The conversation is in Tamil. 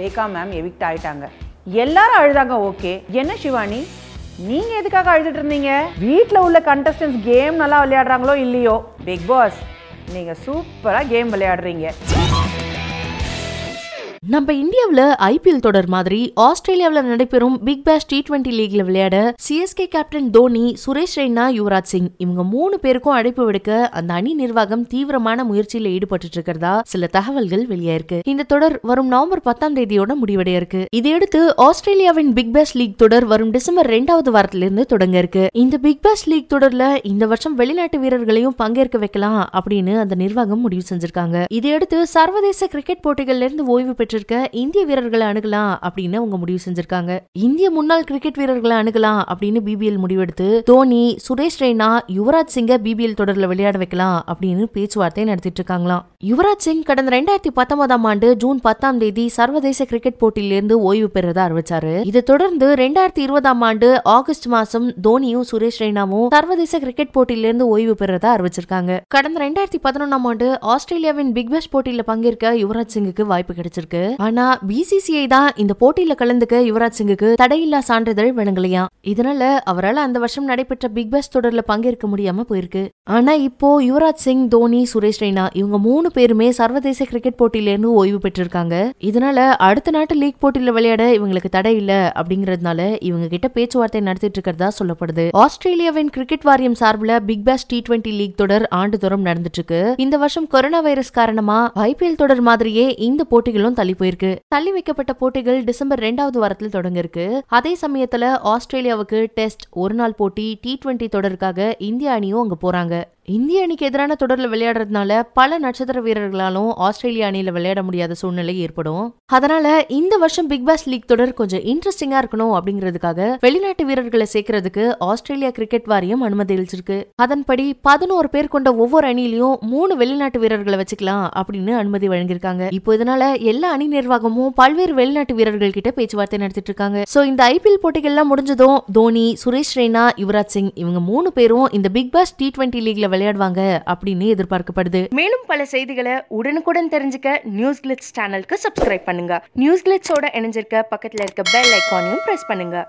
ரேகா மேம் எவிக்ட் ஆயிட்டாங்க எல்லாரும் அழுதாங்க ஓகே என்ன சிவானி நீங்க எதுக்காக அழுதுட்டு இருந்தீங்க வீட்டில் உள்ள கண்டஸ்டன்ஸ் கேம் நல்லா விளையாடுறாங்களோ இல்லையோ பிக் பாஸ் நீங்க சூப்பராக கேம் விளையாடுறீங்க நம்ம இந்தியாவில் ஐபிஎல் தொடர் மாதிரி ஆஸ்திரேலியாவில் நடைபெறும் பிக் பேஷ் டி டுவெண்டி லீக்ல விளையாட சிஎஸ்கே கேப்டன் தோனி சுரேஷ் ரெய்னா யுவராஜ் சிங் இவங்க மூணு பேருக்கும் அழைப்பு விடுக்க அந்த அணி நிர்வாகம் தீவிரமான முயற்சியில் ஈடுபட்டு இருக்கிறதா சில தகவல்கள் வெளியாயிருக்கு இந்த தொடர் வரும் நவம்பர் பத்தாம் தேதியோட முடிவடைய இருக்கு இதையடுத்து ஆஸ்திரேலியாவின் பிக் பேஷ் லீக் தொடர் வரும் டிசம்பர் இரண்டாவது வாரத்திலிருந்து தொடங்க இருக்கு இந்த பிக் பேஷ் லீக் தொடர்ல இந்த வருஷம் வெளிநாட்டு வீரர்களையும் பங்கேற்க வைக்கலாம் அப்படின்னு அந்த நிர்வாகம் முடிவு செஞ்சிருக்காங்க இதையடுத்து சர்வதேச கிரிக்கெட் போட்டிகள்ல இருந்து ஓய்வு பெற்ற பெற்றிருக்க இந்திய வீரர்களை அணுகலாம் அப்படின்னு அவங்க முடிவு செஞ்சிருக்காங்க இந்திய முன்னாள் கிரிக்கெட் வீரர்களை அணுகலாம் அப்படின்னு பிபிஎல் முடிவெடுத்து தோனி சுரேஷ் ரெய்னா யுவராஜ் சிங்கை பிபிஎல் தொடரில் விளையாட வைக்கலாம் அப்படின்னு பேச்சுவார்த்தை நடத்திட்டு இருக்காங்களாம் யுவராஜ் சிங் கடந்த ரெண்டாயிரத்தி பத்தொன்பதாம் ஆண்டு ஜூன் பத்தாம் தேதி சர்வதேச கிரிக்கெட் போட்டியிலிருந்து ஓய்வு பெறதா அறிவிச்சாரு இதை தொடர்ந்து ரெண்டாயிரத்தி இருபதாம் ஆண்டு ஆகஸ்ட் மாசம் தோனியும் சுரேஷ் ரெய்னாவும் சர்வதேச கிரிக்கெட் போட்டியிலிருந்து ஓய்வு பெறதா அறிவிச்சிருக்காங்க கடந்த ரெண்டாயிரத்தி பதினொன்னாம் ஆண்டு ஆஸ்திரேலியாவின் பிக் பேஷ் போட்டியில பங்கேற்க யுவராஜ் சிங்குக்கு வாய்ப்பு கிடைச்சிருக்கு ஆனா பிசிசிஐ தான் இந்த போட்டியில கலந்துக்க யுவராஜ் சிங்குக்கு தடையில்லா சான்றிதழ் வழங்கலையா இதனால அவரால் அந்த வருஷம் நடைபெற்ற பிக் பாஸ் தொடர்ல பங்கேற்க முடியாம போயிருக்கு ஆனா இப்போ யுவராஜ் சிங் தோனி சுரேஷ் ரெய்னா இவங்க மூணு பேருமே சர்வதேச கிரிக்கெட் போட்டியில இருந்து ஓய்வு பெற்றிருக்காங்க இதனால அடுத்த நாட்டு லீக் போட்டியில விளையாட இவங்களுக்கு தடை இல்ல அப்படிங்கறதுனால இவங்க கிட்ட பேச்சுவார்த்தை நடத்திட்டு இருக்கிறதா சொல்லப்படுது ஆஸ்திரேலியாவின் கிரிக்கெட் வாரியம் சார்பில் Big Bash T twenty league தொடர் ஆண்டுதோறும் நடந்துட்டு இருக்கு இந்த வருஷம் கொரோனா வைரஸ் காரணமா ஐபிஎல் தொடர் மாதிரியே இந்த போட்டிகளும் தள்ளி தள்ளி போயிருக்கு தள்ளி வைக்கப்பட்ட போட்டிகள் டிசம்பர் இரண்டாவது வாரத்தில் தொடங்க இருக்கு அதே சமயத்துல ஆஸ்திரேலியாவுக்கு டெஸ்ட் ஒரு நாள் போட்டி டி டுவெண்டி தொடருக்காக இந்திய அணியும் அங்க போறாங்க இந்திய அணிக்கு எதிரான தொடரில் விளையாடுறதுனால பல நட்சத்திர வீரர்களாலும் ஆஸ்திரேலிய அணியில் விளையாட முடியாத சூழ்நிலை ஏற்படும் அதனால இந்த வருஷம் பிக் பாஸ் லீக் தொடர் கொஞ்சம் இன்ட்ரெஸ்டிங்கா இருக்கணும் அப்படிங்கிறதுக்காக வெளிநாட்டு வீரர்களை சேர்க்கறதுக்கு ஆஸ்திரேலியா கிரிக்கெட் வாரியம் அனுமதி அளிச்சிருக்கு அதன்படி பதினோரு பேர் கொண்ட ஒவ்வொரு அணியிலையும் மூணு வெளிநாட்டு வீரர்களை வச்சுக்கலாம் அப்படின்னு அனுமதி வழங்கியிருக்காங்க இப்போ இதனால எல்லா அணி நிர்வாகமும் பல்வேறு வெளிநாட்டு வீரர்கள் கிட்ட பேச்சுவார்த்தை நடத்திட்டு இருக்காங்க சோ இந்த ஐபிஎல் போட்டிகள் எல்லாம் முடிஞ்சதும் தோனி சுரேஷ் ரெய்னா யுவராஜ் சிங் இவங்க மூணு பேரும் இந்த பிக் பாஸ் டி டுவெண்ட்டி லீக்ல விளையாடுவாங்க அப்படின்னு எதிர்பார்க்கப்படுது மேலும் பல செய்திகளை உடனுக்குடன் தெரிஞ்சுக்க நியூஸ் கிளிட்ஸ் சேனலுக்கு சப்ஸ்கிரைப் பண்ணுங்க நியூஸ் கிளிட்ஸோட இணைஞ்சிருக்க பக்கத்துல இருக்க பெல் ஐக்கானையும் பிரஸ் பண்ணுங்க